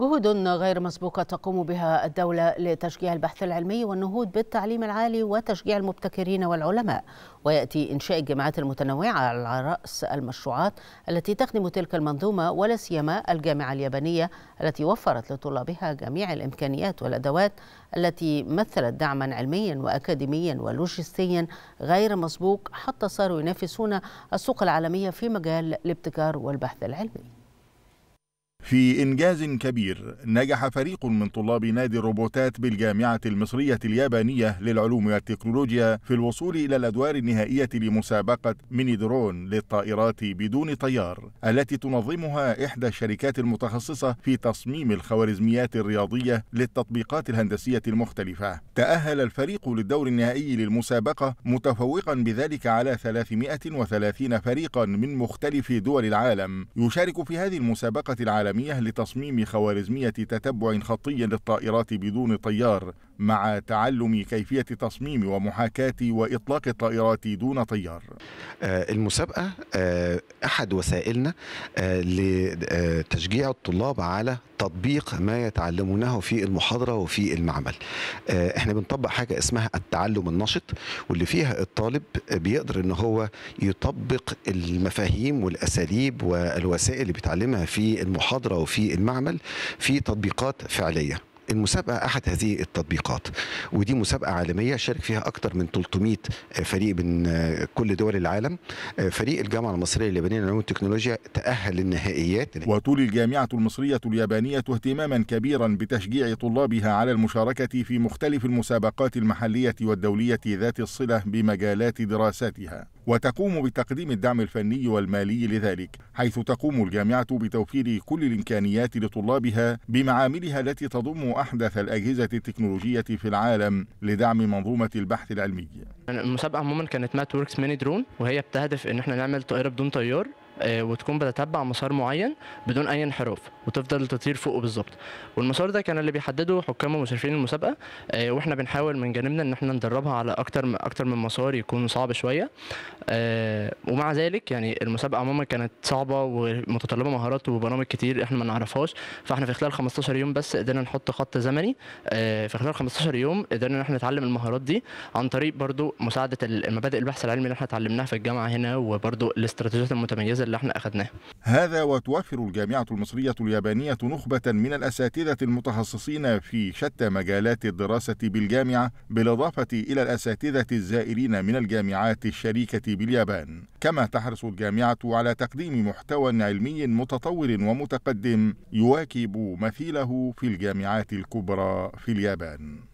جهود غير مسبوقة تقوم بها الدولة لتشجيع البحث العلمي والنهوض بالتعليم العالي وتشجيع المبتكرين والعلماء ويأتي إنشاء الجامعات المتنوعة على رأس المشروعات التي تخدم تلك المنظومة ولا سيما الجامعة اليابانية التي وفرت لطلابها جميع الإمكانيات والأدوات التي مثلت دعما علميا وأكاديميا ولوجستيا غير مسبوق حتى صاروا ينافسون السوق العالمية في مجال الابتكار والبحث العلمي في إنجاز كبير نجح فريق من طلاب نادي الروبوتات بالجامعة المصرية اليابانية للعلوم والتكنولوجيا في الوصول إلى الأدوار النهائية لمسابقة ميني درون للطائرات بدون طيار التي تنظمها إحدى الشركات المتخصصة في تصميم الخوارزميات الرياضية للتطبيقات الهندسية المختلفة تأهل الفريق للدور النهائي للمسابقة متفوقا بذلك على 330 فريقا من مختلف دول العالم يشارك في هذه المسابقة العالمية العالمية لتصميم خوارزمية تتبع خطي للطائرات بدون طيار مع تعلم كيفية تصميم ومحاكاة وإطلاق الطائرات دون طيار آه، المسابقة آه، أحد وسائلنا آه، لتشجيع الطلاب على تطبيق ما يتعلمونه في المحاضرة وفي المعمل احنا بنطبق حاجة اسمها التعلم النشط واللي فيها الطالب بيقدر ان هو يطبق المفاهيم والأساليب والوسائل اللي بيتعلمها في المحاضرة وفي المعمل في تطبيقات فعلية المسابقه احد هذه التطبيقات ودي مسابقه عالميه شارك فيها اكثر من 300 فريق من كل دول العالم فريق الجامعه المصريه اليابانية للعلوم والتكنولوجيا تاهل للنهائيات وتولي الجامعه المصريه اليابانيه اهتماما كبيرا بتشجيع طلابها على المشاركه في مختلف المسابقات المحليه والدوليه ذات الصله بمجالات دراساتها وتقوم بتقديم الدعم الفني والمالي لذلك حيث تقوم الجامعة بتوفير كل الإمكانيات لطلابها بمعاملها التي تضم أحدث الأجهزة التكنولوجية في العالم لدعم منظومة البحث العلمي. المسابقة عموما كانت مات وركس ميني درون وهي بتهدف إن احنا نعمل طائرة بدون طيار آه، وتكون بتتبع مسار معين بدون اي انحراف وتفضل تطير فوقه بالظبط والمسار ده كان اللي بيحدده حكام ومشرفين المسابقه آه، واحنا بنحاول من جانبنا ان احنا ندربها على اكتر اكتر من مسار يكون صعب شويه آه، ومع ذلك يعني المسابقه عموما كانت صعبه ومتطلبه مهارات وبرامج كتير احنا ما نعرفهاش فاحنا في خلال 15 يوم بس قدرنا نحط خط زمني في خلال 15 يوم قدرنا ان احنا نتعلم المهارات دي عن طريق برضو مساعده المبادئ البحث العلمي اللي احنا اتعلمناها في الجامعه هنا وبرضو الاستراتيجيات المتميزه اللي احنا اخذناه هذا وتوفر الجامعة المصرية اليابانية نخبة من الأساتذة المتخصصين في شتى مجالات الدراسة بالجامعة بالإضافة إلى الأساتذة الزائرين من الجامعات الشريكة باليابان كما تحرص الجامعة على تقديم محتوى علمي متطور ومتقدم يواكب مثيله في الجامعات الكبرى في اليابان